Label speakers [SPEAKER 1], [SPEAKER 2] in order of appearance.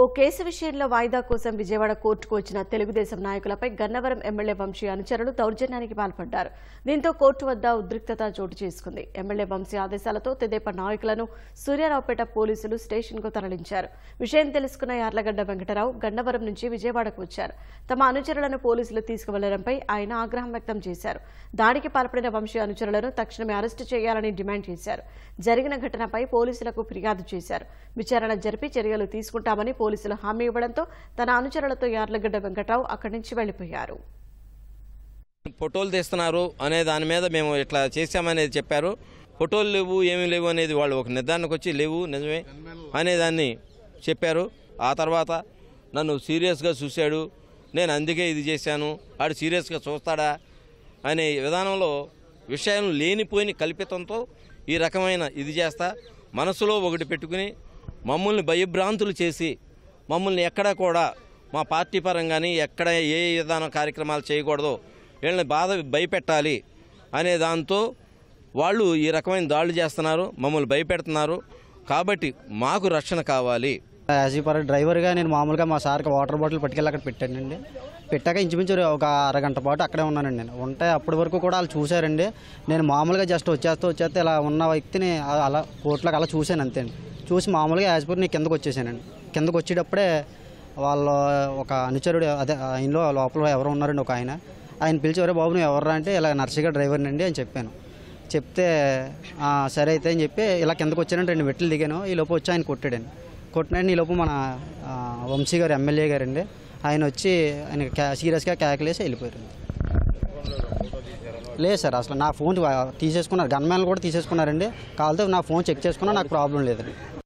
[SPEAKER 1] ఓ case విషయంలో వాయిదా కోసం విజయవాడ కోర్టుకు వచ్చిన తెలుగుదేశం నాయకులపై గన్నవరం ఎమ్మెల్యే వంశీ అనుచరులు దౌర్జన్యానికి పాల్పడ్డారు దీంతో కోర్టు వద్ద ఉద్రిక్తత చోటు చేసుకుంది ఎమ్మెల్యే వంశీ ఆదేశాలతో తెదేపా నాయకులను సూర్యారావుపేట పోలీసులు స్టేషన్కు తరలించారు విషయం తెలుసుకున్న యార్లగడ్డ వెంకటరావు గన్నవరం నుంచి విజయవాడకు వచ్చారు తమ అనుచరులను పోలీసులు తీసుకువెళ్లడంపై ఆయన ఆగ్రహం వ్యక్తం చేశారు దాడికి పాల్పడిన వంశీ అనుచరులను తక్షణమే అరెస్టు చేయాలని డిమాండ్ చేశారు జరిగిన ఘటనపై పోలీసులకు ఫిర్యాదు చేశారు విచారణ జరిపి చర్యలు తీసుకుంటామని పోలీసులు హామీ ఇవ్వడంతో తన అనుచరులతో యార్లగడ్డ వెంకట్రావు అక్కడి నుంచి వెళ్లిపోయారు
[SPEAKER 2] ఫోటోలు తీస్తున్నారు అనే దాని మీద మేము ఇట్లా చేశామనేది చెప్పారు ఫోటోలు లేవు ఏమీ లేవు అనేది వాళ్ళు ఒక నిర్ధారణకు వచ్చి లేవు నిజమే అనేదాన్ని చెప్పారు ఆ తర్వాత నన్ను సీరియస్గా చూశాడు నేను అందుకే ఇది చేశాను ఆడు సీరియస్గా చూస్తాడా అనే విధానంలో విషయం లేనిపోయిన కల్పితంతో ఈ రకమైన ఇది చేస్తా మనసులో ఒకటి పెట్టుకుని మమ్మల్ని భయభ్రాంతులు చేసి మమ్మల్ని ఎక్కడ కూడా మా పార్టీ పరంగాని ఎక్కడ ఏ విధాన కార్యక్రమాలు చేయకూడదు వీళ్ళని బాధ భయపెట్టాలి అనే దాంతో వాళ్ళు ఈ రకమైన దాడులు చేస్తున్నారు మమ్మల్ని భయపెడుతున్నారు కాబట్టి మాకు రక్షణ కావాలి
[SPEAKER 3] యాజ్ పర్ డ్రైవర్గా నేను మామూలుగా మా సార్కి వాటర్ బాటిల్ పట్టుకెళ్ళి అక్కడ పెట్టానండి పెట్టాక ఇంచుమించు ఒక అరగంట పాటు అక్కడే ఉన్నానండి నేను ఉంటే అప్పటి వరకు కూడా వాళ్ళు చూశారండి నేను మామూలుగా జస్ట్ వచ్చేస్తూ వచ్చేస్తే ఇలా ఉన్న వ్యక్తిని అలా కోర్టులకు అలా చూశాను అంతే చూసి మామూలుగా యాజ్ పర్ నేను కిందకు వచ్చేసానండి కిందకు వచ్చేటప్పుడే వాళ్ళు ఒక అనుచరుడు అదే ఆయనలో లోపల ఎవరు ఉన్నారండి ఒక ఆయన ఆయన పిలిచి ఎవరే బాబు నువ్వు ఎవరు అంటే ఇలా నర్సిగా డ్రైవర్ని అండి అని చెప్పాను చెప్తే సరే అయితే అని చెప్పి ఇలా కిందకు వచ్చానంటే రెండు మెట్లు దిగాను ఈ లోపు వచ్చి ఆయన కొట్టాడండి కొట్టినండి ఈ లోపు మన వంశీ గారు ఎమ్మెల్యే గారండి ఆయన వచ్చి ఆయన సీరియస్గా వేసి వెళ్ళిపోయారండి లేదు సార్ అసలు నా ఫోన్ తీసేసుకున్నారు గన్మెన్లు కూడా తీసేసుకున్నారండి కాలతో నా ఫోన్ చెక్ చేసుకున్నా నాకు ప్రాబ్లం లేదండి